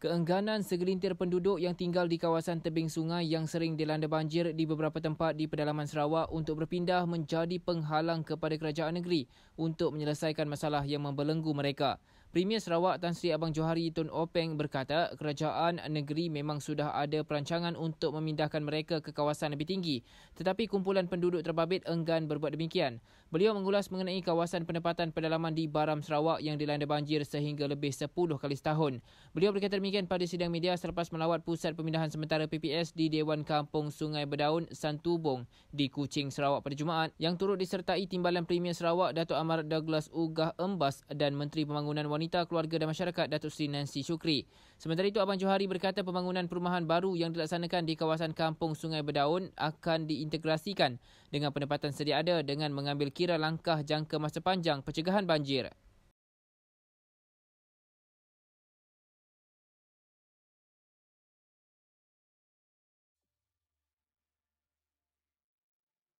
Keengganan segelintir penduduk yang tinggal di kawasan tebing sungai yang sering dilanda banjir di beberapa tempat di pedalaman Sarawak untuk berpindah menjadi penghalang kepada kerajaan negeri untuk menyelesaikan masalah yang membelenggu mereka. Premier Sarawak Tan Sri Abang Johari Tun Openg berkata kerajaan negeri memang sudah ada perancangan untuk memindahkan mereka ke kawasan lebih tinggi tetapi kumpulan penduduk terbabit enggan berbuat demikian. Beliau mengulas mengenai kawasan penempatan pedalaman di Baram Sarawak yang dilanda banjir sehingga lebih 10 kali setahun. Beliau berkata demikian pada sidang media selepas melawat pusat pemindahan sementara PPS di Dewan Kampung Sungai Berdaun Santubong di Kuching Sarawak pada Jumaat yang turut disertai timbalan Premier Sarawak Datuk Amar Douglas Ugah Embas dan Menteri Pembangunan Wanita Wanita Keluarga dan Masyarakat Datuk Seri Nancy Syukri. Sementara itu, Abang Johari berkata pembangunan perumahan baru yang dilaksanakan di kawasan Kampung Sungai Berdaun akan diintegrasikan dengan pendapatan sedia ada dengan mengambil kira langkah jangka masa panjang pencegahan banjir.